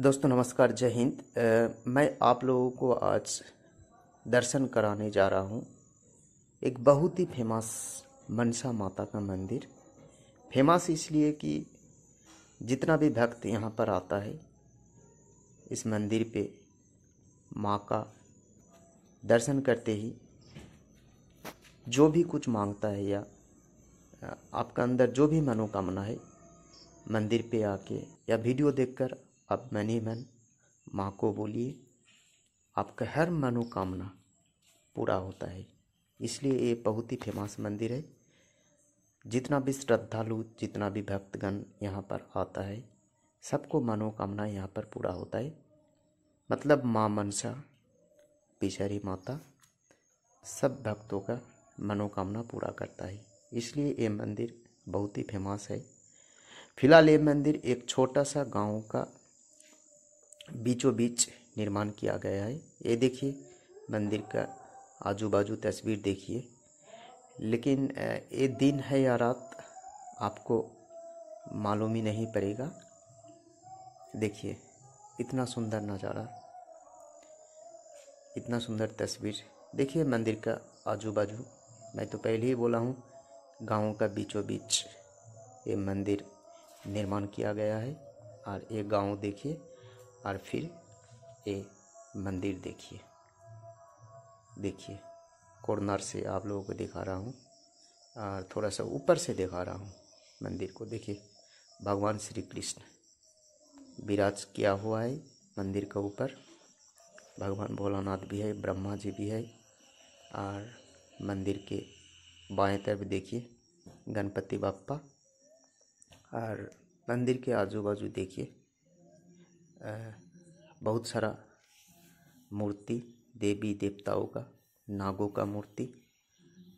दोस्तों नमस्कार जय हिंद मैं आप लोगों को आज दर्शन कराने जा रहा हूँ एक बहुत ही फेमस मनसा माता का मंदिर फेमस इसलिए कि जितना भी भक्त यहाँ पर आता है इस मंदिर पे माँ का दर्शन करते ही जो भी कुछ मांगता है या आपका अंदर जो भी मनोकामना है मंदिर पे आके या वीडियो देखकर अब मैंने मन माँ को बोलिए आपका हर मनोकामना पूरा होता है इसलिए ये बहुत ही फेमस मंदिर है जितना भी श्रद्धालु जितना भी भक्तगण यहाँ पर आता है सबको मनोकामना यहाँ पर पूरा होता है मतलब माँ मनसा पिछहरी माता सब भक्तों का मनोकामना पूरा करता है इसलिए ये मंदिर बहुत ही फेमस है फिलहाल ये मंदिर एक छोटा सा गांव का बीचों बीच निर्माण किया गया है ये देखिए मंदिर का आजू बाजू तस्वीर देखिए लेकिन ये दिन है या रात आपको मालूम ही नहीं पड़ेगा देखिए इतना सुंदर नज़ारा इतना सुंदर तस्वीर देखिए मंदिर का आजू बाजू मैं तो पहले ही बोला हूँ गाँव का बीचों बीच ये मंदिर निर्माण किया गया है और ये गांव देखिए और फिर ये मंदिर देखिए देखिए कॉर्नर से आप लोगों को दिखा रहा हूँ और थोड़ा सा ऊपर से दिखा रहा हूँ मंदिर को देखिए भगवान श्री कृष्ण विराज किया हुआ है मंदिर के ऊपर भगवान भोलानाथ भी है ब्रह्मा जी भी है और मंदिर के बाएं तरफ देखिए गणपति बापा और मंदिर के आजू बाजू देखिए बहुत सारा मूर्ति देवी देवताओं का नागों का मूर्ति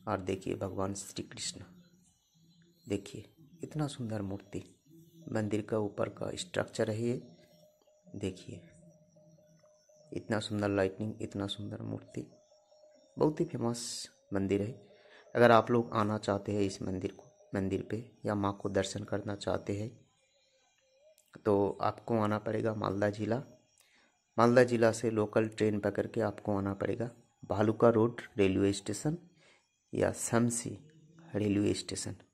और देखिए भगवान श्री कृष्ण देखिए इतना सुंदर मूर्ति मंदिर का ऊपर का स्ट्रक्चर है ये देखिए इतना सुंदर लाइटनिंग इतना सुंदर मूर्ति बहुत ही फेमस मंदिर है अगर आप लोग आना चाहते हैं इस मंदिर को मंदिर पे या माँ को दर्शन करना चाहते हैं तो आपको आना पड़ेगा मालदा ज़िला मालदा ज़िला से लोकल ट्रेन पकड़ के आपको आना पड़ेगा भालुका रोड रेलवे स्टेशन या शमसी रेलवे स्टेशन